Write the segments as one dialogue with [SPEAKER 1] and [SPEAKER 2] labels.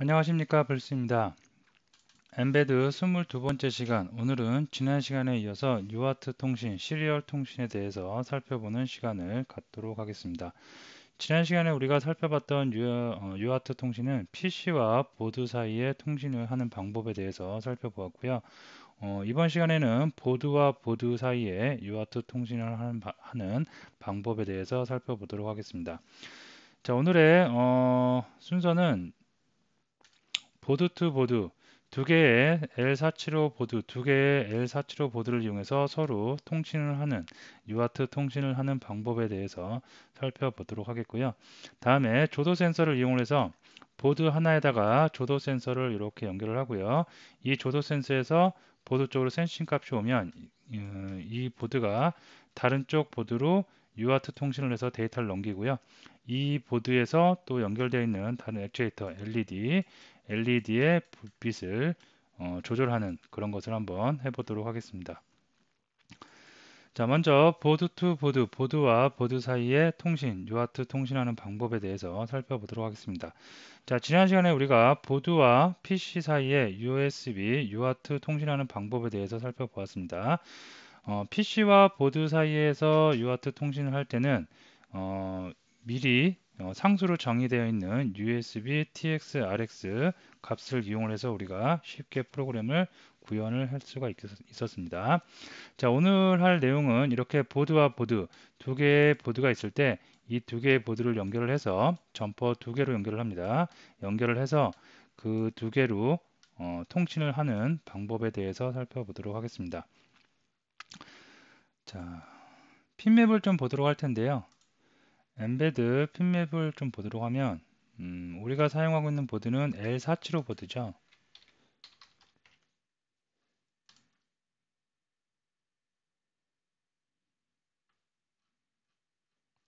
[SPEAKER 1] 안녕하십니까 벌스입니다. 엠베드 22번째 시간 오늘은 지난 시간에 이어서 유아트 통신, 시리얼 통신에 대해서 살펴보는 시간을 갖도록 하겠습니다. 지난 시간에 우리가 살펴봤던 유, 어, 아트 통신은 PC와 보드 사이의 통신을 하는 방법에 대해서 살펴보았고요. 어, 이번 시간에는 보드와 보드 사이의 유아트 통신을 하는, 바, 하는 방법에 대해서 살펴보도록 하겠습니다. 자 오늘의 어, 순서는 보드 투 보드 두 개의 L475 보드, 두 개의 L475 보드를 이용해서 서로 통신을 하는 유아트 통신을 하는 방법에 대해서 살펴보도록 하겠고요. 다음에 조도 센서를 이용해서 보드 하나에다가 조도 센서를 이렇게 연결을 하고요. 이 조도 센서에서 보드 쪽으로 센싱 값이 오면 이 어, 보드가 다른 쪽 보드로 유아트 통신을 해서 데이터를 넘기고요. 이 보드에서 또 연결되어 있는 다른 액추에이터 LED LED의 빛을 어, 조절하는 그런 것을 한번 해보도록 하겠습니다. 자 먼저 보드 투 보드 보드와 보드 사이의 통신 유아트 통신하는 방법에 대해서 살펴보도록 하겠습니다 자 지난 시간에 우리가 보드와 PC 사이의 USB 유아트 통신하는 방법에 대해서 살펴보았습니다 어, PC와 보드 사이에서 유아트 통신을 할 때는 어, 미리 어, 상수로 정의되어 있는 USB, TX, RX 값을 이용해서 우리가 쉽게 프로그램을 구현을 할 수가 있, 있었습니다. 자, 오늘 할 내용은 이렇게 보드와 보드 두 개의 보드가 있을 때 이 두 개의 보드를 연결을 해서 점퍼 두 개로 연결을 합니다. 연결을 해서 그 두 개로 어, 통신을 하는 방법에 대해서 살펴보도록 하겠습니다. 자, 핀맵을 좀 보도록 할 텐데요. 엠베드 핀맵을 좀 보도록 하면 음, 우리가 사용하고 있는 보드는 l 4 7 5 보드죠.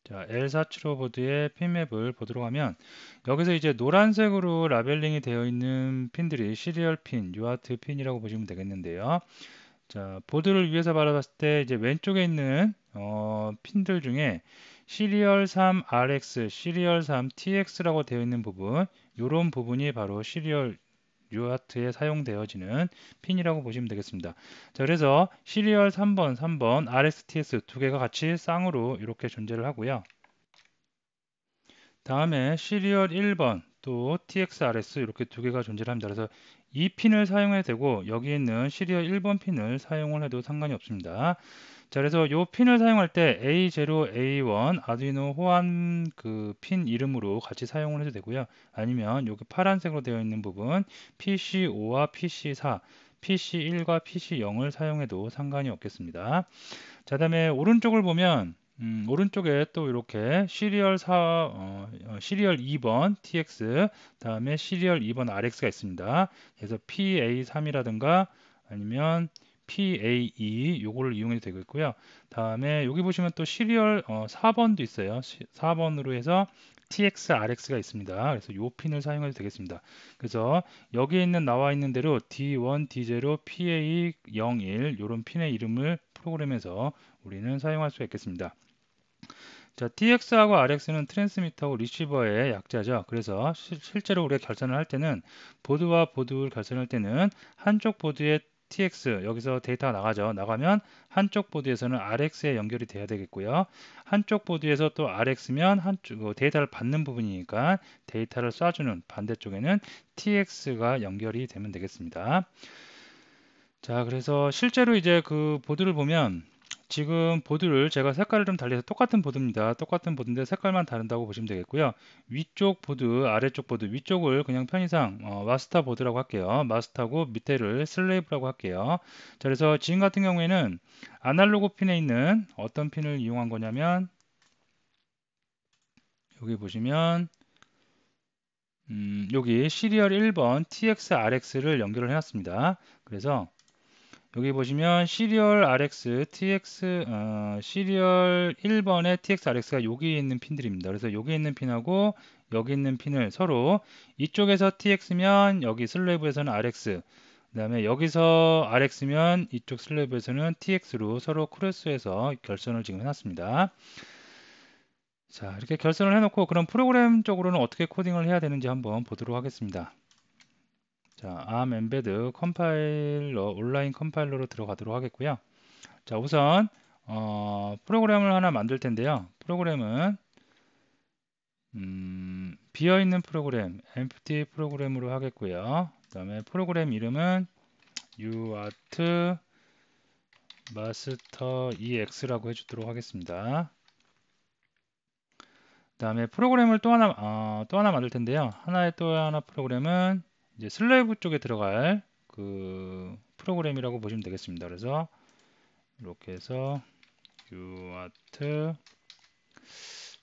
[SPEAKER 1] 자, L475 보드의 핀맵을 보도록 하면 여기서 이제 노란색으로 라벨링이 되어 있는 핀들이 시리얼 핀, 유아트 핀이라고 보시면 되겠는데요. 자, 보드를 위에서 바라봤을 때 이제 왼쪽에 있는 어, 핀들 중에 시리얼 3 RX, 시리얼 3 TX라고 되어 있는 부분, 이런 부분이 바로 시리얼 유아트에 사용되어지는 핀이라고 보시면 되겠습니다. 자, 그래서 시리얼 3번, 3번, RXTS 두 개가 같이 쌍으로 이렇게 존재를 하고요. 다음에 시리얼 1번, 또 TXRS 이렇게 두 개가 존재를 합니다. 그래서 이 핀을 사용해도 되고 여기 있는 시리얼 1번 핀을 사용을 해도 상관이 없습니다. 자, 그래서 이 핀을 사용할 때 A0, A1 아두이노 호환 그 핀 이름으로 같이 사용을 해도 되고요. 아니면 여기 파란색으로 되어 있는 부분 PC5와 PC4 PC1과 PC0을 사용해도 상관이 없겠습니다. 자, 다음에 오른쪽을 보면 음, 오른쪽에 또 이렇게 시리얼 4, 어, 어, 시리얼 2번 TX, 다음에 시리얼 2번 RX가 있습니다. 그래서 PA3이라든가 아니면 PAE 요거를 이용해도 되겠고요. 다음에 여기 보시면 또 시리얼 어, 4번도 있어요. 4번으로 해서 TX, RX가 있습니다. 그래서 요 핀을 사용해도 되겠습니다. 그래서 여기에 있는 나와 있는 대로 D1, D0, PA01 e 요런 핀의 이름을 프로그램에서 우리는 사용할 수가 있겠습니다. 자, TX하고 RX는 트랜스미터하고 리시버의 약자죠. 그래서 시, 실제로 우리가 결산을 할 때는 보드와 보드를 결산할 때는 한쪽 보드에 tx 여기서 데이터 나가죠. 나가면 한쪽 보드에서는 rx에 연결이 돼야 되겠고요. 한쪽 보드에서 또 rx면 한쪽 어, 데이터를 받는 부분이니까 데이터를 쏴주는 반대쪽에는 tx가 연결이 되면 되겠습니다. 자, 그래서 실제로 이제 그 보드를 보면 지금 보드를 제가 색깔을 좀 달리해서 똑같은 보드입니다. 똑같은 보드인데 색깔만 다른다고 보시면 되겠고요. 위쪽 보드, 아래쪽 보드, 위쪽을 그냥 편의상 어, 마스터 보드라고 할게요. 마스터고 밑에를 슬레이브라고 할게요. 자, 그래서 지금 같은 경우에는 아날로그 핀에 있는 어떤 핀을 이용한 거냐면 여기 보시면 음, 여기 시리얼 1번 TX, RX를 연결을 해놨습니다. 그래서 여기 보시면 시리얼 RX TX 어, 시리얼 1번의 TX RX가 여기 있는 핀들입니다. 그래서 여기 있는 핀하고 여기 있는 핀을 서로 이쪽에서 TX면 여기 슬레이브에서는 RX 그 다음에 여기서 RX면 이쪽 슬레이브에서는 TX로 서로 크로스해서 결선을 지금 해놨습니다. 자 이렇게 결선을 해놓고 그럼 프로그램 쪽으로는 어떻게 코딩을 해야 되는지 한번 보도록 하겠습니다. 자, ARM 엠베드 컴파일러 온라인 컴파일러로 들어가도록 하겠고요. 자, 우선 어, 프로그램을 하나 만들 텐데요. 프로그램은 음, 비어 있는 프로그램 empty 프로그램으로 하겠고요. 그다음에 프로그램 이름은 uart master ex라고 해주도록 하겠습니다. 그다음에 프로그램을 또 하나 어, 또 하나 만들 텐데요. 하나의 또 하나 프로그램은 이제 슬라이브 쪽에 들어갈 그 프로그램이라고 보시면 되겠습니다. 그래서 이렇게 해서 uart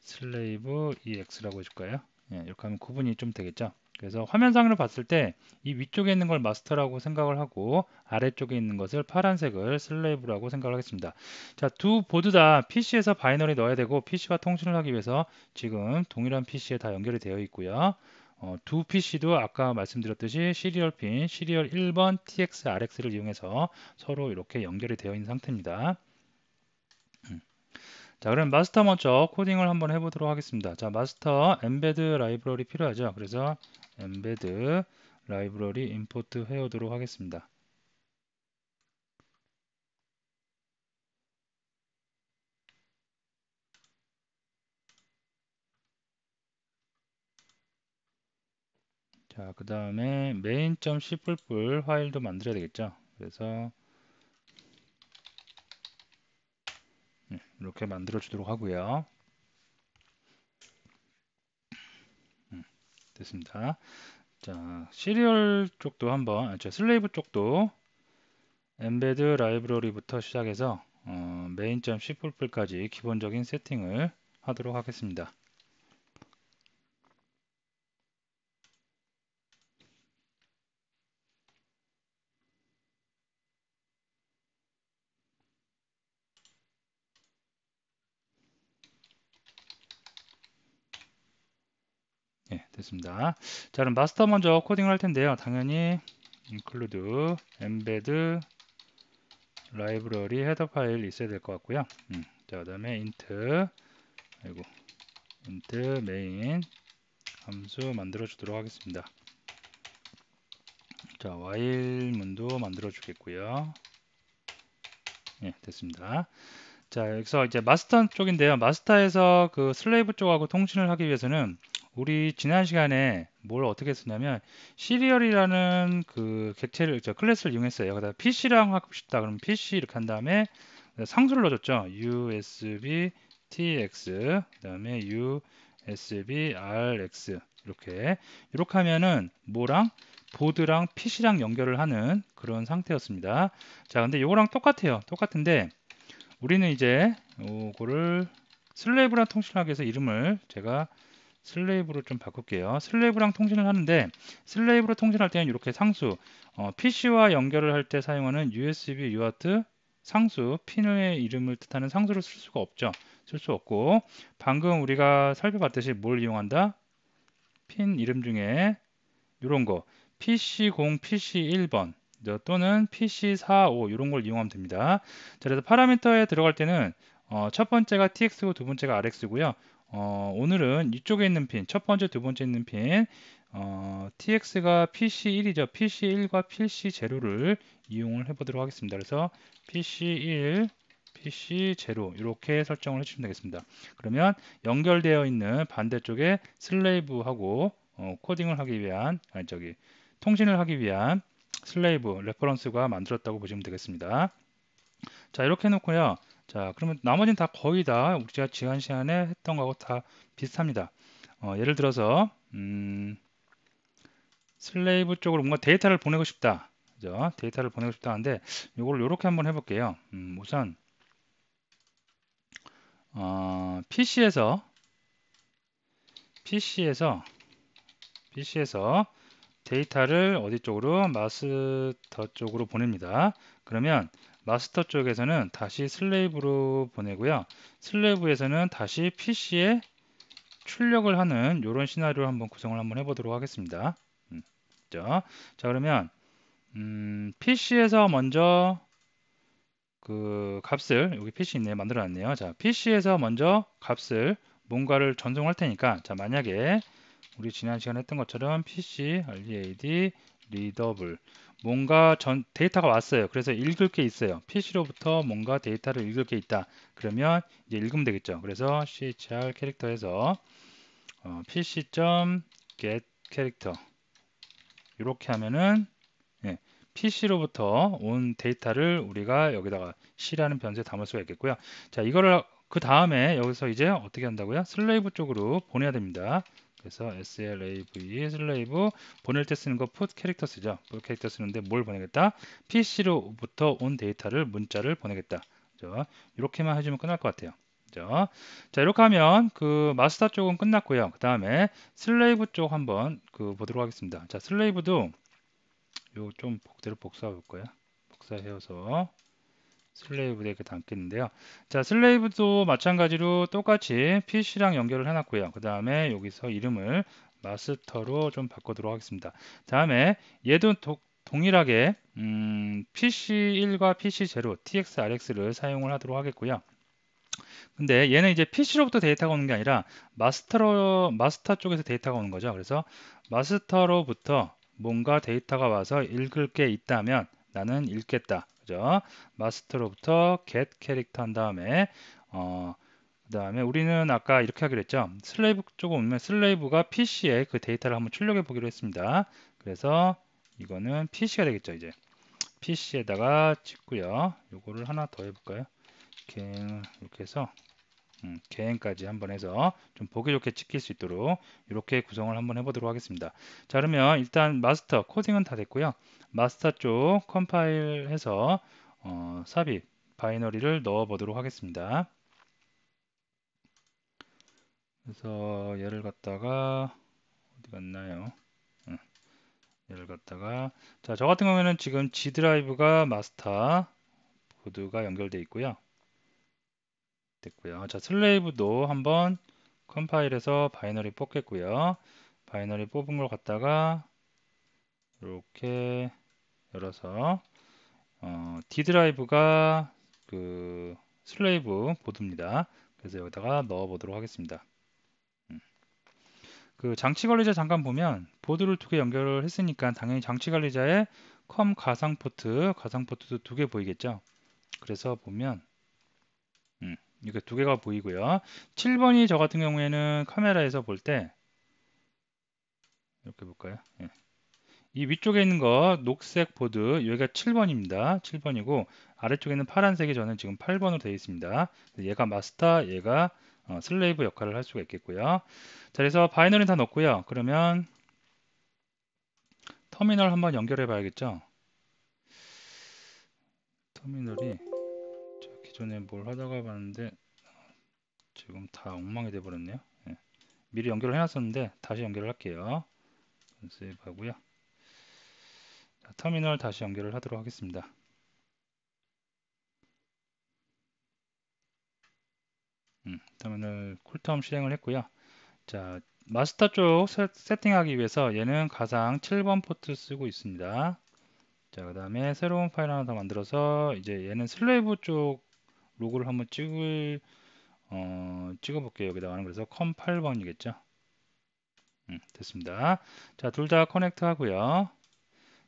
[SPEAKER 1] 슬레이브 ex라고 해줄까요? 예, 이렇게 하면 구분이 좀 되겠죠. 그래서 화면상으로 봤을 때 이 위쪽에 있는 걸 마스터라고 생각을 하고 아래쪽에 있는 것을 파란색을 슬레이브라고 생각하겠습니다. 을 자, 두 보드 다 PC에서 바이너리 넣어야 되고 PC와 통신을 하기 위해서 지금 동일한 PC에 다 연결이 되어 있고요. 어, 두 PC도 아까 말씀드렸듯이 시리얼 핀 시리얼 1번 TX, RX를 이용해서 서로 이렇게 연결이 되어 있는 상태입니다. 음. 자 그럼 마스터 먼저 코딩을 한번 해보도록 하겠습니다. 자 마스터 엠베드 라이브러리 필요하죠. 그래서 엠베드 라이브러리 임포트 해오도록 하겠습니다. 자, 그 다음에 main.c++ 파일도 만들어야 되겠죠. 그래서 네, 이렇게 만들어 주도록 하고요. 음, 됐습니다. 자, 시리얼 쪽도 한번, 아, 저 슬레이브 쪽도 엠베드 라이브러리부터 시작해서 어, main.c++까지 기본적인 세팅을 하도록 하겠습니다. 됐습니다. 자 그럼 마스터 먼저 코딩을 할 텐데요. 당연히 include embed 라이브러리 헤더 파일 있어야 될 것 같고요. 음, 자 그다음에 int 아이고 int main 함수 만들어 주도록 하겠습니다. 자 while 문도 만들어 주겠고요. 예, 됐습니다. 자, 여기서 이제 마스터 쪽인데요. 마스터에서 그 슬레이브 쪽하고 통신을 하기 위해서는 우리 지난 시간에 뭘 어떻게 쓰냐면 시리얼이라는 그 객체를 저 클래스를 이용했어요. 그다음 PC랑 하고 싶다. 그러면 PC 이렇게 한 다음에 상수를 넣어줬죠. USB TX 그다음에 USB RX 이렇게 이렇게 하면은 뭐랑 보드랑 PC랑 연결을 하는 그런 상태였습니다. 자, 근데 이거랑 똑같아요. 똑같은데 우리는 이제 이거를 슬레이브랑 통신하기 위해서 이름을 제가 슬레이브로 좀 바꿀게요. 슬레이브랑 통신을 하는데 슬레이브로 통신할 때는 이렇게 상수 어, PC와 연결을 할 때 사용하는 USB UART 상수 핀의 이름을 뜻하는 상수를 쓸 수가 없죠. 쓸 수 없고 방금 우리가 살펴봤듯이 뭘 이용한다? 핀 이름 중에 이런 거 PC0, PC1번 또는 PC45 이런 걸 이용하면 됩니다. 그래서 파라미터에 들어갈 때는 어, 첫 번째가 tx고 두 번째가 rx고요. 어, 오늘은 이쪽에 있는 핀, 첫 번째, 두 번째 있는 핀, 어, TX가 PC1이죠. PC1과 PC0를 이용을 해보도록 하겠습니다. 그래서 PC1, PC0 이렇게 설정을 해주시면 되겠습니다. 그러면 연결되어 있는 반대쪽에 슬레이브하고 어, 코딩을 하기 위한, 아니 저기 통신을 하기 위한 슬레이브 레퍼런스가 만들었다고 보시면 되겠습니다. 자 이렇게 해놓고요. 자, 그러면 나머지는 다 거의 다 우리가 지난 시간에 했던 거하고 다 비슷합니다. 어, 예를 들어서 음, 슬레이브 쪽으로 뭔가 데이터를 보내고 싶다. 그죠? 데이터를 보내고 싶다 하는데 이걸 이렇게 한번 해볼게요. 음, 우선 어, PC에서 PC에서 PC에서 데이터를 어디 쪽으로 마스터 쪽으로 보냅니다. 그러면 마스터 쪽에서는 다시 슬레이브로 보내고요. 슬레이브에서는 다시 PC에 출력을 하는 이런 시나리오를 한번 구성을 한번 해보도록 하겠습니다. 음, 자, 자 그러면 음, PC에서 먼저 그 값을 여기 PC 있네 만들어놨네요. 자, PC에서 먼저 값을 뭔가를 전송할 테니까 자 만약에 우리 지난 시간에 했던 것처럼 PC, l e a d readable 뭔가 전 데이터가 왔어요. 그래서 읽을 게 있어요. PC로부터 뭔가 데이터를 읽을 게 있다. 그러면 이제 읽으면 되겠죠. 그래서 chr 캐릭터에서 어, pc.get 캐릭터 이렇게 하면은 예, PC로부터 온 데이터를 우리가 여기다가 C라는 변수에 담을 수가 있겠고요. 자, 이거를 그 다음에 여기서 이제 어떻게 한다고요? 슬레이브 쪽으로 보내야 됩니다. 그래서 slave 슬레이브 보낼 때 쓰는 거 put 캐릭터 쓰죠. put 캐릭터 쓰는데 뭘 보내겠다? PC로부터 온 데이터를 문자를 보내겠다. 그죠? 이렇게만 해주면 끝날 것 같아요. 자 이렇게 하면 그 마스터 쪽은 끝났고요. 그 다음에 슬레이브 쪽 한번 그 보도록 하겠습니다. 자 슬레이브도 요좀복대로 복사해 볼 거야. 복사해서 슬레이브에게 담겠는데요. 자, 슬레이브도 마찬가지로 똑같이 PC랑 연결을 해놨고요. 그 다음에 여기서 이름을 마스터로 좀 바꿔도록 하겠습니다. 다음에 얘도 독, 동일하게 음, PC1과 PC0, TXRX를 사용을 하도록 하겠고요. 근데 얘는 이제 PC로부터 데이터가 오는 게 아니라 마스터로 마스터 쪽에서 데이터가 오는 거죠. 그래서 마스터로부터 뭔가 데이터가 와서 읽을 게 있다면 나는 읽겠다. 그죠? 마스터로부터 get 캐릭터 한 다음에 어, 그 다음에 우리는 아까 이렇게 하기로 했죠. 슬레이브 쪽으로 오면 슬레이브가 PC에 그 데이터를 한번 출력해 보기로 했습니다. 그래서 이거는 PC가 되겠죠. 이제 PC에다가 찍고요. 요거를 하나 더 해볼까요? 이렇게, 이렇게 해서 음, 개행까지 한번 해서 좀 보기 좋게 찍힐 수 있도록 이렇게 구성을 한번 해보도록 하겠습니다. 자 그러면 일단 마스터 코딩은 다 됐고요. 마스터 쪽 컴파일해서 어, 삽입 바이너리를 넣어보도록 하겠습니다. 그래서 얘를 갖다가 어디 갔나요? 얘를 갖다가 자저 같은 경우에는 지금 G 드라이브가 마스터 보드가 연결돼 있고요. 됐고요. 자, 슬레이브도 한번 컴파일해서 바이너리 뽑겠고요. 바이너리 뽑은 걸 갖다가 이렇게 열어서 어, D 드라이브가 그 슬레이브 보드입니다. 그래서 여기다가 넣어 보도록 하겠습니다. 음. 그 장치 관리자 잠깐 보면 보드를 두 개 연결을 했으니까 당연히 장치 관리자의 컴 가상 포트, 가상 포트도 두 개 보이겠죠. 그래서 보면 이렇게 두 개가 보이고요. 7번이 저 같은 경우에는 카메라에서 볼 때 이렇게 볼까요? 예. 이 위쪽에 있는 거 녹색 보드 여기가 7번입니다. 7번이고 아래쪽에 있는 파란색이 저는 지금 8번으로 되어 있습니다. 얘가 마스터, 얘가 어, 슬레이브 역할을 할 수가 있겠고요. 자, 그래서 바이너리 다 넣고요. 그러면 터미널 한번 연결해 봐야겠죠. 터미널이 전에 뭘 하다가 봤는데 지금 다 엉망이 돼 버렸네요 예. 미리 연결을 해놨었는데 다시 연결을 할게요 세이브 하고요 자, 터미널 다시 연결을 하도록 하겠습니다 음, 터미널 쿨텀 실행을 했고요 자 마스터 쪽 세팅하기 위해서 얘는 가상 7번 포트 쓰고 있습니다 자그 다음에 새로운 파일 하나 더 만들어서 이제 얘는 슬레이브 쪽 로그를 한번 찍을 어, 찍어볼게요. 여기다가 그래서 컴 8번이겠죠. 음, 됐습니다. 자, 둘 다 커넥트 하고요.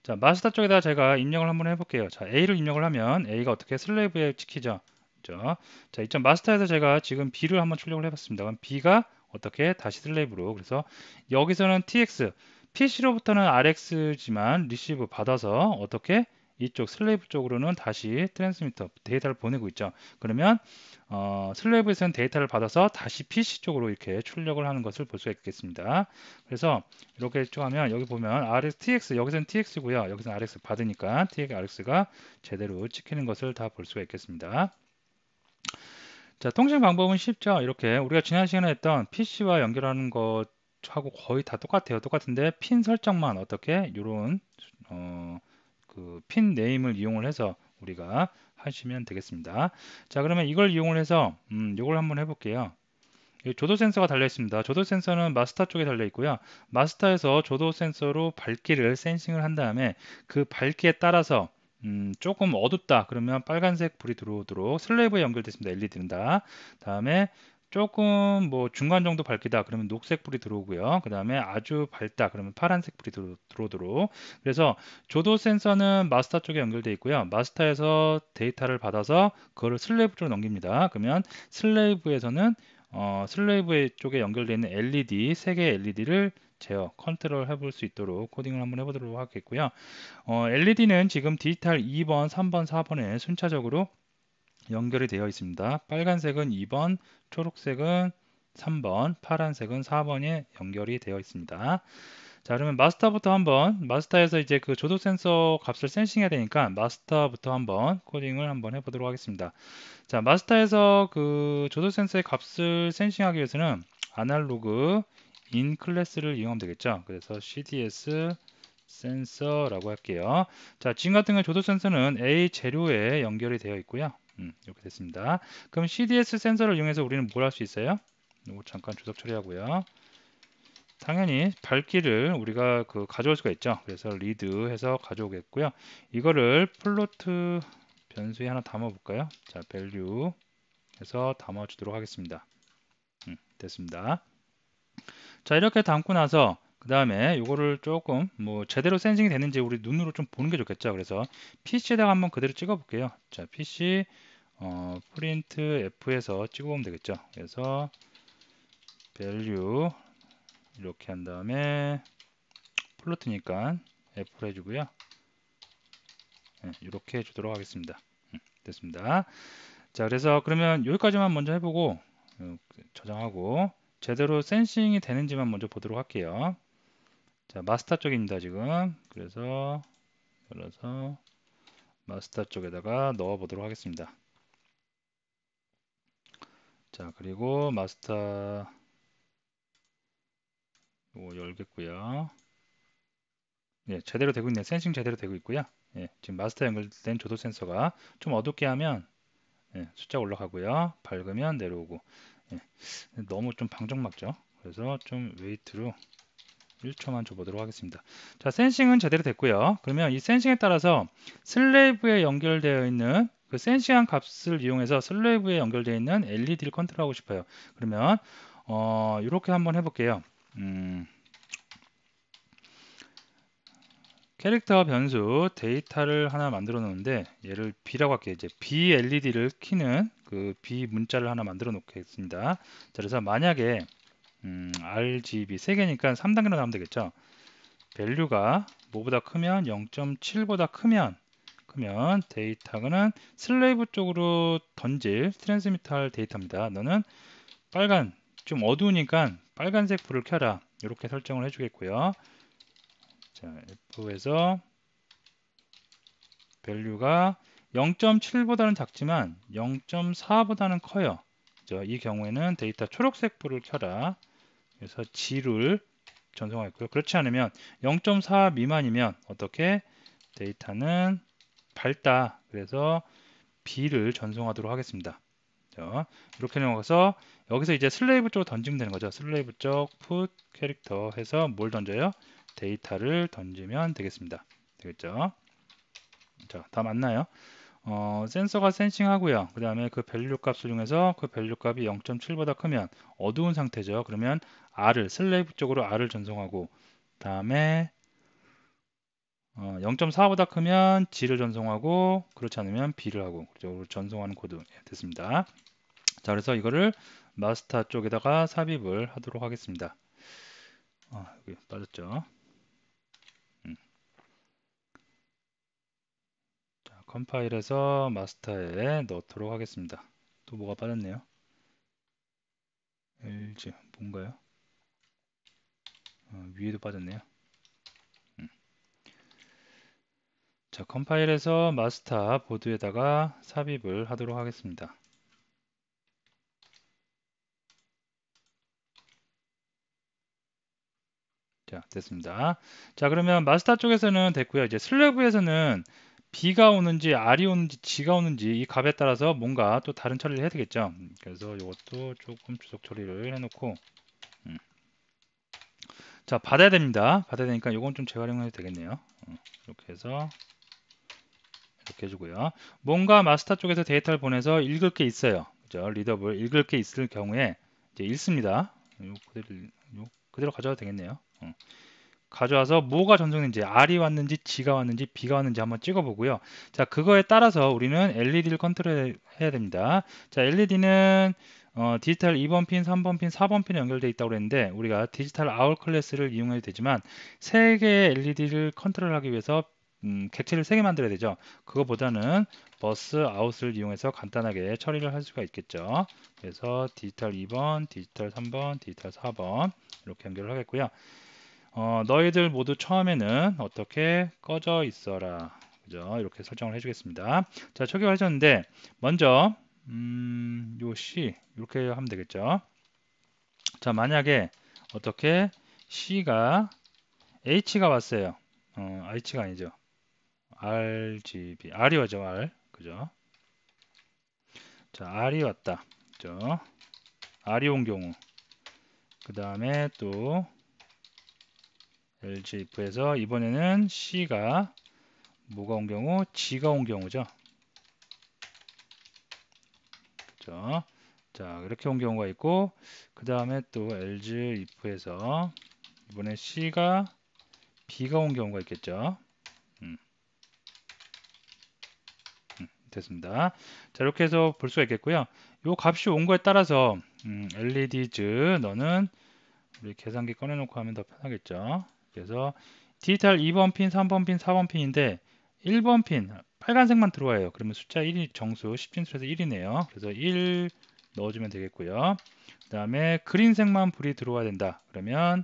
[SPEAKER 1] 자, 마스터 쪽에다 제가 입력을 한번 해볼게요. 자, A를 입력을 하면 A가 어떻게 슬레이브에 찍히죠. 그렇죠? 자, 이 점 마스터에서 제가 지금 B를 한번 출력을 해봤습니다. 그럼 B가 어떻게 다시 슬레이브로 그래서 여기서는 TX PC로부터는 RX지만 리시브 받아서 어떻게 이쪽 슬레이브 쪽으로는 다시 트랜스미터 데이터를 보내고 있죠. 그러면 어, 슬레이브에서는 데이터를 받아서 다시 PC 쪽으로 이렇게 출력을 하는 것을 볼 수가 있겠습니다. 그래서 이렇게 쭉 하면 여기 보면 RSTX 여기서는 TX고요. 여기서는 RX 받으니까 TX가 제대로 찍히는 것을 다 볼 수가 있겠습니다. 자, 통신 방법은 쉽죠. 이렇게 우리가 지난 시간에 했던 PC와 연결하는 것 하고 거의 다 똑같아요. 똑같은데 핀 설정만 어떻게 이런 어, 그핀 네임을 이용을 해서 우리가 하시면 되겠습니다. 자 그러면 이걸 이용을 해서 음, 이걸 한번 해볼게요. 조도 센서가 달려 있습니다. 조도 센서는 마스터 쪽에 달려 있고요. 마스터에서 조도 센서로 밝기를 센싱을 한 다음에 그 밝기에 따라서 음, 조금 어둡다 그러면 빨간색 불이 들어오도록 슬레이브에 연결됐습니다. LED입니다. 다음에 조금 뭐 중간 정도 밝기다 그러면 녹색 불이 들어오고요. 그 다음에 아주 밝다 그러면 파란색 불이 들어, 들어오도록 그래서 조도 센서는 마스터 쪽에 연결되어 있고요. 마스터에서 데이터를 받아서 그거를 슬레이브 쪽으로 넘깁니다. 그러면 슬레이브에서는 어, 슬레이브 쪽에 연결되어 있는 LED 3 개의 LED를 제어 컨트롤 해볼 수 있도록 코딩을 한번 해보도록 하겠고요. 어, LED는 지금 디지털 2번, 3번, 4번에 순차적으로 연결이 되어 있습니다. 빨간색은 2번, 초록색은 3번, 파란색은 4번에 연결이 되어 있습니다. 자 그러면 마스터부터 한번 마스터에서 이제 그 조도 센서 값을 센싱해야 되니까 마스터부터 한번 코딩을 한번 해보도록 하겠습니다. 자 마스터에서 그 조도 센서의 값을 센싱하기 위해서는 아날로그 인 클래스를 이용하면 되겠죠. 그래서 cds 센서라고 할게요. 자 지금 같은 경우 조도 센서는 A 재료에 연결이 되어 있고요. 음, 이렇게 됐습니다. 그럼 CDS 센서를 이용해서 우리는 뭘 할 수 있어요? 이거 잠깐 주석 처리하고요. 당연히 밝기를 우리가 그 가져올 수가 있죠. 그래서 리드 해서 가져오겠고요. 이거를 플로트 변수에 하나 담아볼까요? 자, value 해서 담아주도록 하겠습니다. 음, 됐습니다. 자, 이렇게 담고 나서 그 다음에 이거를 조금 뭐 제대로 센싱이 되는지 우리 눈으로 좀 보는 게 좋겠죠. 그래서 PC에다가 한번 그대로 찍어볼게요. 자, PC 어, 프린트 F에서 찍어보면 되겠죠. 그래서 value 이렇게 한 다음에 플로트니까 f 로 해주고요. 네, 이렇게 해주도록 하겠습니다. 음, 됐습니다. 자, 그래서 그러면 여기까지만 먼저 해보고 어, 저장하고 제대로 센싱이 되는지만 먼저 보도록 할게요. 자, 마스터 쪽입니다, 지금. 그래서 열어서 마스터 쪽에다가 넣어 보도록 하겠습니다. 자 그리고 마스터 이거 열겠고요 예, 제대로 되고 있네요 센싱 제대로 되고 있고요 예, 지금 마스터 연결된 조도 센서가 좀 어둡게 하면 예, 숫자 올라가고요 밝으면 내려오고 예, 너무 좀 방정맞죠 그래서 좀 웨이트로 1초만 줘보도록 하겠습니다. 자, 센싱은 제대로 됐고요. 그러면 이 센싱에 따라서 슬레이브에 연결되어 있는 그 센시한 값을 이용해서 슬레이브에 연결되어 있는 LED를 컨트롤하고 싶어요. 그러면 어, 이렇게 한번 해볼게요. 음, 캐릭터 변수 데이터를 하나 만들어 놓는데 얘를 B라고 할게요. 이제 B LED를 키는 그 B 문자를 하나 만들어 놓겠습니다. 자, 그래서 만약에 음, RGB 3개니까 3단계로 나오면 되겠죠. 밸류가 뭐보다 크면 0.7보다 크면 그러면 데이터는 슬레이브 쪽으로 던질 트랜스미탈 데이터입니다. 너는 빨간 좀 어두우니까 빨간색 불을 켜라 이렇게 설정을 해주겠고요. 자, F에서 밸류가 0.7보다는 작지만 0.4보다는 커요. 이 경우에는 데이터 초록색 불을 켜라. 그래서 G를 전송하겠고요. 그렇지 않으면 0.4 미만이면 어떻게 데이터는 밝다. 그래서 B를 전송하도록 하겠습니다. 자, 이렇게 넘어가서 여기서 이제 슬레이브 쪽으로 던지면 되는 거죠. 슬레이브 쪽 put 캐릭터 해서 뭘 던져요? 데이터를 던지면 되겠습니다. 되겠죠? 자, 다 맞나요? 어, 센서가 센싱하고요. 그 다음에 그 밸류 값을 이용해서 그 밸류 값이 0.7보다 크면 어두운 상태죠. 그러면 R을 슬레이브 쪽으로 R을 전송하고 다음에 어, 0.4보다 크면 G를 전송하고 그렇지 않으면 B를 하고 그렇죠? 전송하는 코드 예, 됐습니다. 자 그래서 이거를 마스터 쪽에다가 삽입을 하도록 하겠습니다. 아 여기 빠졌죠. 음. 컴파일해서 마스터에 넣도록 하겠습니다. 또 뭐가 빠졌네요. LG 뭔가요? 어, 위에도 빠졌네요. 자, 컴파일해서 마스터 보드에다가 삽입을 하도록 하겠습니다. 자, 됐습니다. 자, 그러면 마스터 쪽에서는 됐고요. 이제 슬래브에서는 B가 오는지 R이 오는지 G가 오는지 이 값에 따라서 뭔가 또 다른 처리를 해야 되겠죠. 음, 그래서 이것도 조금 주석 처리를 해놓고 음. 자 받아야 됩니다. 받아야 되니까 이건 좀 재활용해도 되겠네요. 음, 이렇게 해서 이렇게 해주고요. 뭔가 마스터 쪽에서 데이터를 보내서 읽을 게 있어요. 그죠? 리더블 읽을 게 있을 경우에 이제 읽습니다. 요 그대로, 요 그대로 가져와도 되겠네요. 어. 가져와서 뭐가 전송된지 R이 왔는지 G가 왔는지 B가 왔는지 한번 찍어보고요. 자 그거에 따라서 우리는 LED를 컨트롤해야 됩니다. 자 LED는 어, 디지털 2번 핀, 3번 핀, 4번 핀에 연결되어 있다고 그랬는데 우리가 디지털 아웃 클래스를 이용해도 되지만 3개의 LED를 컨트롤하기 위해서 음, 객체를 세 개 만들어야 되죠. 그거보다는 버스 아웃을 이용해서 간단하게 처리를 할 수가 있겠죠. 그래서 디지털 2번, 디지털 3번, 디지털 4번 이렇게 연결을 하겠고요. 어, 너희들 모두 처음에는 어떻게 꺼져 있어라. 그죠? 이렇게 설정을 해주겠습니다. 자, 초기화 하셨는데 먼저 음, 요 C, 이렇게 하면 되겠죠. 자, 만약에 어떻게 C가 H가 왔어요. 어, H가 아니죠. RGB R이 와죠 R 그죠? 자 R이 왔다 그죠? R이 온 경우 그 다음에 또 LGF에서 이번에는 C가 뭐가 온 경우 G가 온 경우죠 그죠? 자 이렇게 온 경우가 있고 그 다음에 또 LGF에서 이번에 C가 B가 온 경우가 있겠죠 음. 됐습니다. 자 이렇게 해서 볼 수가 있겠고요. 이 값이 온 거에 따라서 음, LED즈 너는 우리 계산기 꺼내놓고 하면 더 편하겠죠. 그래서 디지털 2번 핀, 3번 핀, 4번 핀인데 1번 핀 빨간색만 들어와요. 그러면 숫자 1이 정수 10진술에서 1이네요. 그래서 1 넣어주면 되겠고요. 그 다음에 그린색만 불이 들어와야 된다. 그러면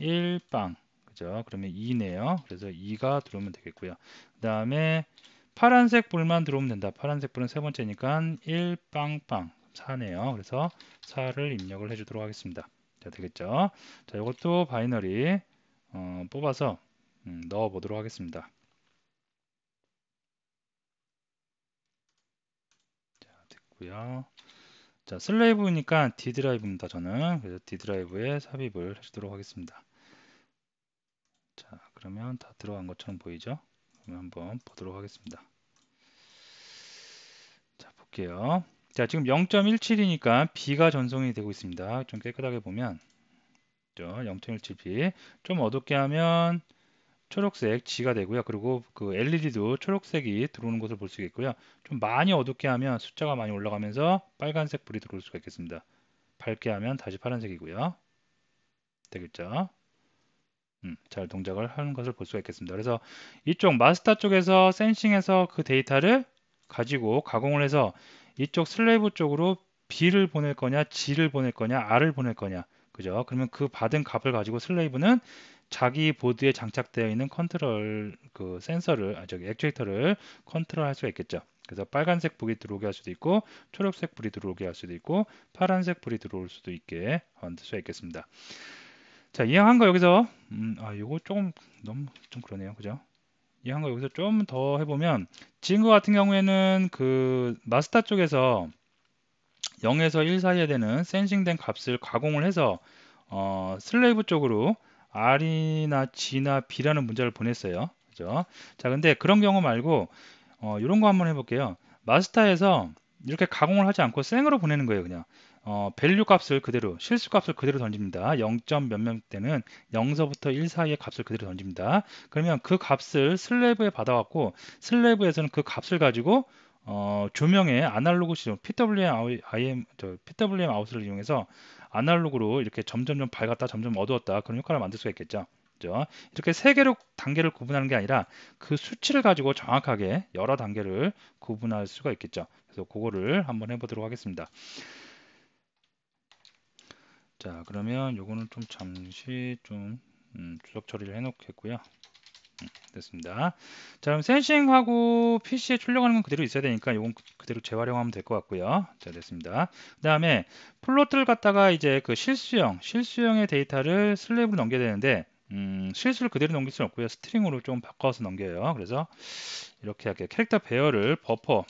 [SPEAKER 1] 1빵 그죠? 그러면 2네요. 그래서 2가 들어오면 되겠고요. 그 다음에 파란색 불만 들어오면 된다. 파란색 불은 세 번째니까 1 빵빵 4네요. 그래서 4를 입력을 해주도록 하겠습니다. 자 되겠죠? 자 이것도 바이너리 어, 뽑아서 음, 넣어 보도록 하겠습니다. 자 됐고요. 자 슬레이브니까 D 드라이브입니다. 저는 그래서 D 드라이브에 삽입을 해주도록 하겠습니다. 자 그러면 다 들어간 것처럼 보이죠? 말씀을 한번 보도록 하겠습니다. 자, 볼게요. 자, 지금 0.17이니까 B가 전송이 되고 있습니다. 좀 깨끗하게 보면 0.17B 좀 어둡게 하면 초록색 G가 되고요. 그리고 그 LED도 초록색이 들어오는 것을 볼 수 있고요. 좀 많이 어둡게 하면 숫자가 많이 올라가면서 빨간색 불이 들어올 수가 있겠습니다. 밝게 하면 다시 파란색이고요. 되겠죠? 음, 잘 동작을 하는 것을 볼 수가 있겠습니다. 그래서 이쪽 마스터 쪽에서 센싱해서 그 데이터를 가지고 가공을 해서 이쪽 슬레이브 쪽으로 B를 보낼 거냐, G를 보낼 거냐, R을 보낼 거냐. 그죠? 그러면 그 받은 값을 가지고 슬레이브는 자기 보드에 장착되어 있는 컨트롤 그 센서를 아 저기 액추에이터를 컨트롤할 수가 있겠죠. 그래서 빨간색 불이 들어오게 할 수도 있고 초록색 불이 들어오게 할 수도 있고 파란색 불이 들어올 수도 있게 만들 수가 있겠습니다. 자, 이해한 거 여기서 음, 아, 이거 조금 너무 좀 그러네요. 그죠? 이해한 거 여기서 좀 더 해보면 지금 같은 경우에는 그 마스터 쪽에서 0에서 1 사이에 되는 센싱된 값을 가공을 해서 어, 슬레이브 쪽으로 R이나 G나 B라는 문자를 보냈어요. 그죠? 자, 근데 그런 경우 말고 어, 이런 거 한번 해볼게요. 마스터에서 이렇게 가공을 하지 않고 생으로 보내는 거예요, 그냥. 어, 밸류 값을 그대로 실수 값을 그대로 던집니다. 0. 몇몇 때는 0서부터 1 사이의 값을 그대로 던집니다. 그러면 그 값을 슬래브에 받아왔고 슬래브에서는 그 값을 가지고 어, 조명의 아날로그 시점 PWM, IM, 저, PWM 아웃을 이용해서 아날로그로 이렇게 점점점 밝았다 점점 어두웠다 그런 효과를 만들 수가 있겠죠. 죠 이렇게 세 개로 단계를 구분하는 게 아니라 그 수치를 가지고 정확하게 여러 단계를 구분할 수가 있겠죠. 그래서 그거를 한번 해보도록 하겠습니다. 자 그러면 요거는 좀 잠시 좀 음, 주석 처리를 해 놓겠고요 음, 됐습니다 자 그럼 센싱하고 PC에 출력하는 건 그대로 있어야 되니까 이건 그, 그대로 재활용하면 될 것 같고요 자 됐습니다 그 다음에 플롯을 갖다가 이제 그 실수형 실수형의 데이터를 슬랩으로 넘겨야 되는데 음, 실수를 그대로 넘길 수는 없고요 스트링으로 좀 바꿔서 넘겨요 그래서 이렇게 할게 캐릭터 배열을 버퍼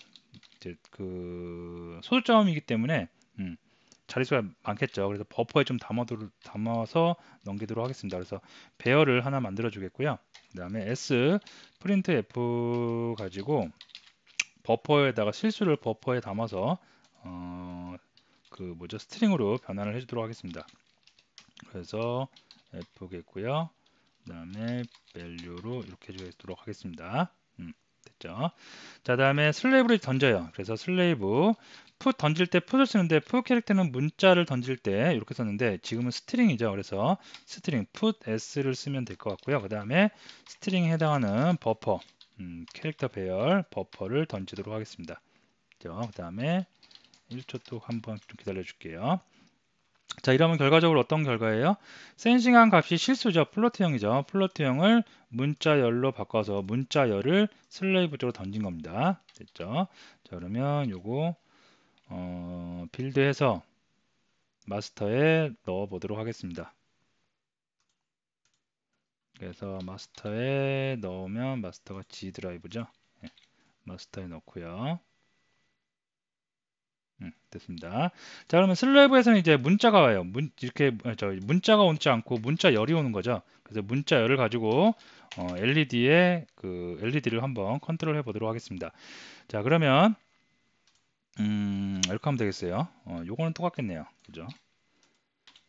[SPEAKER 1] 이제 그 소수점이기 때문에 음, 자릿수가 많겠죠. 그래서 버퍼에 좀 담아도, 담아서 넘기도록 하겠습니다. 그래서 배열을 하나 만들어 주겠고요. 그 다음에 s 프린트 f 가지고 버퍼에다가 실수를 버퍼에 담아서 어, 그 뭐죠 스트링으로 변환을 해주도록 하겠습니다. 그래서 f겠고요. 그 다음에 value로 이렇게 해주도록 하겠습니다. 있죠. 자 다음에 슬레이브를 던져요. 그래서 슬레이브 풋 던질 때 풋을 쓰는데 풋 캐릭터는 문자를 던질 때 이렇게 썼는데 지금은 스트링이죠. 그래서 스트링 풋 s를 쓰면 될 것 같고요. 그 다음에 스트링에 해당하는 버퍼 음, 캐릭터 배열 버퍼를 던지도록 하겠습니다. 그 다음에 1초 또 한번 좀 기다려 줄게요. 자 이러면 결과적으로 어떤 결과예요? 센싱한 값이 실수죠. 플로트형이죠. 플로트형을 문자열로 바꿔서 문자열을 슬레이브 쪽으로 던진 겁니다. 됐죠? 자 그러면 요거 어, 빌드해서 마스터에 넣어 보도록 하겠습니다. 그래서 마스터에 넣으면 마스터가 G 드라이브죠. 예, 마스터에 넣고요. 음, 됐습니다. 자 그러면 슬라이브에서는 이제 문자가 와요. 문, 이렇게 아, 저 문자가 온지 않고 문자 열이 오는 거죠. 그래서 문자 열을 가지고 어, LED의 그 LED를 한번 컨트롤 해보도록 하겠습니다. 자 그러면 음, 이렇게 하면 되겠어요. 어, 요거는 똑같겠네요. 그죠?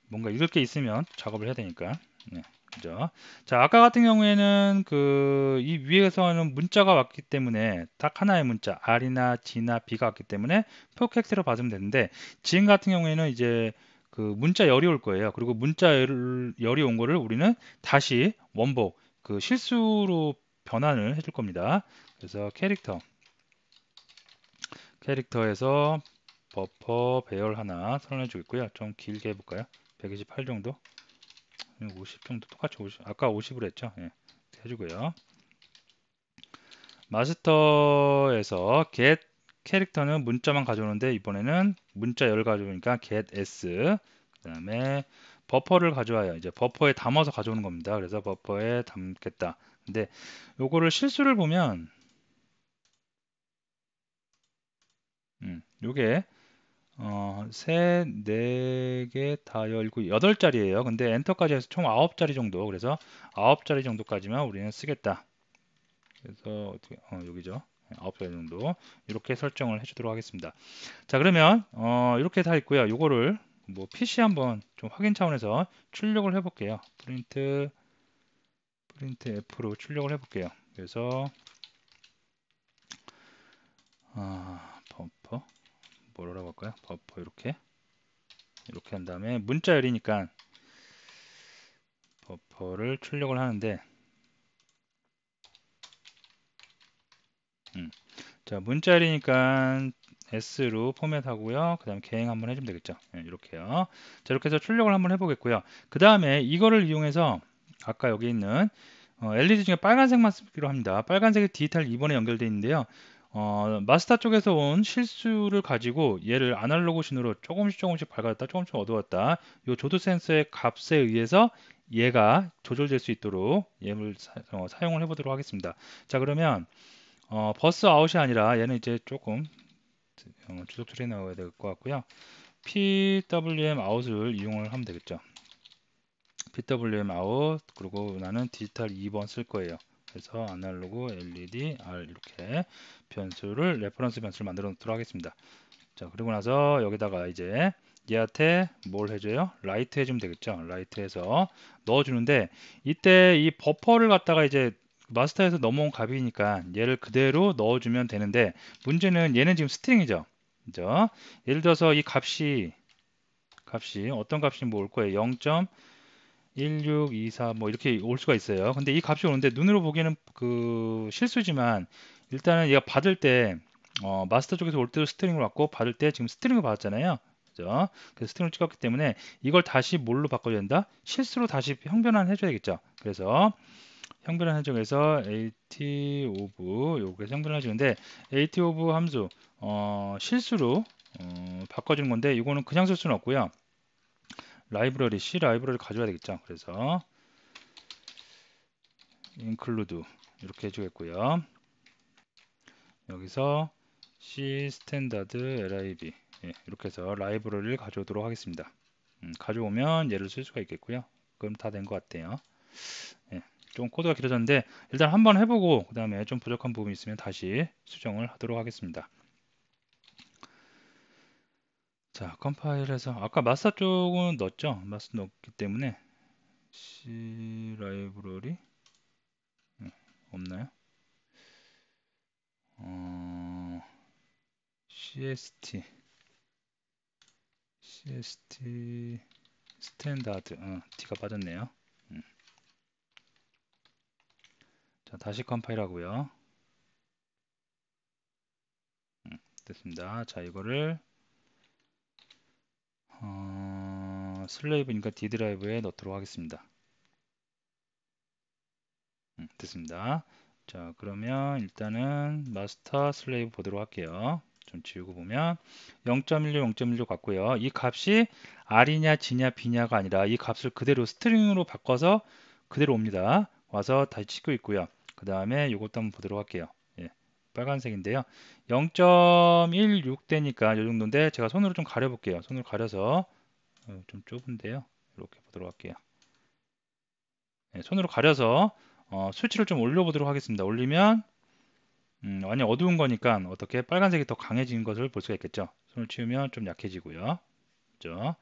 [SPEAKER 1] 뭔가 읽을 게 있으면 작업을 해야 되니까. 네. 그죠? 자, 아까 같은 경우에는 그 이 위에서 하는 문자가 왔기 때문에 딱 하나의 문자 R이나 G나 B가 왔기 때문에 표객스로 받으면 되는데 지금 같은 경우에는 이제 그 문자 열이 올 거예요. 그리고 문자 열이 온 거를 우리는 다시 원복 그 실수로 변환을 해줄 겁니다. 그래서 캐릭터 캐릭터에서 버퍼 배열 하나 선언해 주겠고요. 좀 길게 해볼까요? 128 정도 50평도 똑같이 50, 아까 50으로 했죠. 예, 해주고요. 마스터에서 get 캐릭터는 문자만 가져오는데 이번에는 문자 열 가져오니까 get s 그 다음에 버퍼를 가져와요. 이제 버퍼에 담아서 가져오는 겁니다. 그래서 버퍼에 담겠다. 근데 요거를 실수를 보면 음, 요게 어, 4, 네 개, 다 열고 8 자리예요. 근데 엔터까지 해서 총9 자리 정도. 그래서 9 자리 정도까지만 우리는 쓰겠다. 그래서 어떻게 어, 여기죠. 9 자리 정도 이렇게 설정을 해주도록 하겠습니다. 자 그러면 어, 이렇게 다 있고요. 이거를 뭐 PC 한번 좀 확인 차원에서 출력을 해볼게요. 프린트 프린트 F로 출력을 해볼게요. 그래서 아, 뭐라고 할까요? 버퍼 이렇게 이렇게 한 다음에 문자열이니까 버퍼를 출력을 하는데 음. 자 문자열이니까 S로 포맷하고요. 그 다음에 개행 한번 해주면 되겠죠. 네, 이렇게요. 자, 이렇게 해서 출력을 한번 해보겠고요. 그 다음에 이거를 이용해서 아까 여기 있는 어, LED 중에 빨간색만 쓰기로 합니다. 빨간색이 디지털 2번에 연결되어 있는데요. 어, 마스터 쪽에서 온 실수를 가지고 얘를 아날로그 신으로 조금씩 조금씩 밝았다 조금씩 어두웠다 이 조도 센서의 값에 의해서 얘가 조절될 수 있도록 얘를 사, 어, 용을 해보도록 하겠습니다 자 그러면 어, 버스 아웃이 아니라 얘는 이제 조금 어, 주석 처리 나와야 될 것 같고요 PWM 아웃을 이용을 하면 되겠죠 PWM 아웃 그리고 나는 디지털 2번 쓸 거예요 그래서 아날로그 LED R 이렇게 변수를 레퍼런스 변수를 만들어 놓도록 하겠습니다. 자 그리고 나서 여기다가 이제 얘한테 뭘 해줘요? 라이트 해주면 되겠죠. 라이트해서 넣어주는데 이때 이 버퍼를 갖다가 이제 마스터에서 넘어온 값이니까 얘를 그대로 넣어주면 되는데 문제는 얘는 지금 스트링이죠. 그죠? 예를 들어서 이 값이 값이 어떤 값이 뭐 올 거예요? 0. 16, 24 뭐 이렇게 올 수가 있어요. 근데 이 값이 오는데 눈으로 보기에는 그 실수지만 일단은 얘가 받을 때 어, 마스터 쪽에서 올 때도 스트링을 받고 받을 때 지금 스트링을 받았잖아요. 그죠? 그래서 스트링을 찍었기 때문에 이걸 다시 뭘로 바꿔야 된다? 실수로 다시 형변환 해줘야겠죠. 그래서 형변환 해줘서 AT o 브요거에 형변환 해주는데 AT o 브 함수 어, 실수로 어, 바꿔주는 건데 이거는 그냥 쓸 수는 없고요. 라이브러리 C 라이브러리 가져와야 되겠죠. 그래서 include 이렇게 해주겠고요. 여기서 C 스탠다드 lib 예, 이렇게 해서 라이브러리를 가져오도록 하겠습니다. 음, 가져오면 얘를 쓸 수가 있겠고요. 그럼 다 된 것 같아요. 예, 좀 코드가 길어졌는데 일단 한번 해보고 그 다음에 좀 부족한 부분이 있으면 다시 수정을 하도록 하겠습니다. 자 컴파일해서 아까 마사 쪽은 넣었죠 마사 넣었기 때문에 C 라이브러리 없나요? 어, CST CST 스탠다드 어, T가 빠졌네요 자 다시 컴파일 하고요 됐습니다 자 이거를 슬레이브니까 D 드라이브에 넣도록 하겠습니다. 음, 됐습니다. 자 그러면 일단은 마스터 슬레이브 보도록 할게요. 좀 지우고 보면 0.16, 0.16 같고요. 이 값이 R이냐, G냐, B냐가 아니라 이 값을 그대로 스트링으로 바꿔서 그대로 옵니다. 와서 다시 치고 있고요. 그 다음에 이것도 한번 보도록 할게요. 예, 빨간색인데요. 0.16 되니까 이 정도인데 제가 손으로 좀 가려볼게요. 손으로 가려서 어, 좀 좁은데요. 이렇게 보도록 할게요. 네, 손으로 가려서 어, 수치를 좀 올려보도록 하겠습니다. 올리면 음, 완전 어두운 거니까 어떻게 빨간색이 더강해진 것을 볼 수가 있겠죠. 손을 치우면 좀 약해지고요. 그렇죠?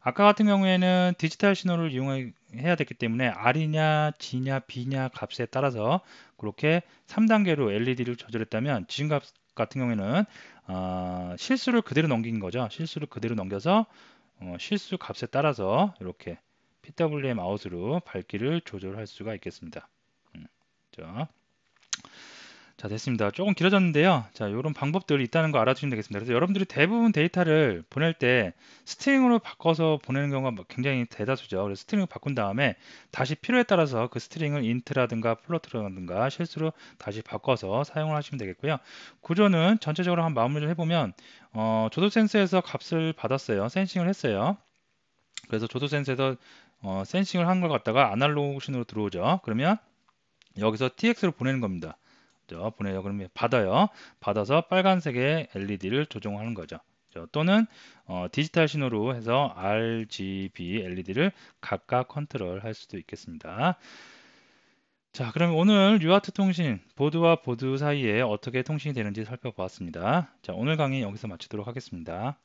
[SPEAKER 1] 아까 같은 경우에는 디지털 신호를 이용해야 됐기 때문에 R이냐 G냐 B냐 값에 따라서 그렇게 3단계로 LED를 조절했다면 지금 값 같은 경우에는 어, 실수를 그대로 넘긴 거죠. 실수를 그대로 넘겨서 어, 실수 값에 따라서 이렇게 PWM 아웃으로 밝기를 조절할 수가 있겠습니다. 음, 자, 자 됐습니다. 조금 길어졌는데요. 자요런 방법들이 있다는 거 알아주시면 되겠습니다. 그래서 여러분들이 대부분 데이터를 보낼 때 스트링으로 바꿔서 보내는 경우가 뭐 굉장히 대다수죠. 그래서 스트링을 바꾼 다음에 다시 필요에 따라서 그 스트링을 인트라든가 플로트라든가 실수로 다시 바꿔서 사용을 하시면 되겠고요. 구조는 전체적으로 한 마무리를 해보면 어, 조도 센서에서 값을 받았어요. 센싱을 했어요. 그래서 조도 센서에서 어, 센싱을 한 걸 갖다가 아날로그 신으로 들어오죠. 그러면 여기서 tx로 보내는 겁니다. 보내요. 그러면 받아요. 받아서 빨간색의 LED를 조종하는 거죠. 또는 어, 디지털 신호로 해서 RGB LED를 각각 컨트롤할 수도 있겠습니다. 자, 그럼 오늘 유아트 통신 보드와 보드 사이에 어떻게 통신이 되는지 살펴보았습니다. 자, 오늘 강의 여기서 마치도록 하겠습니다.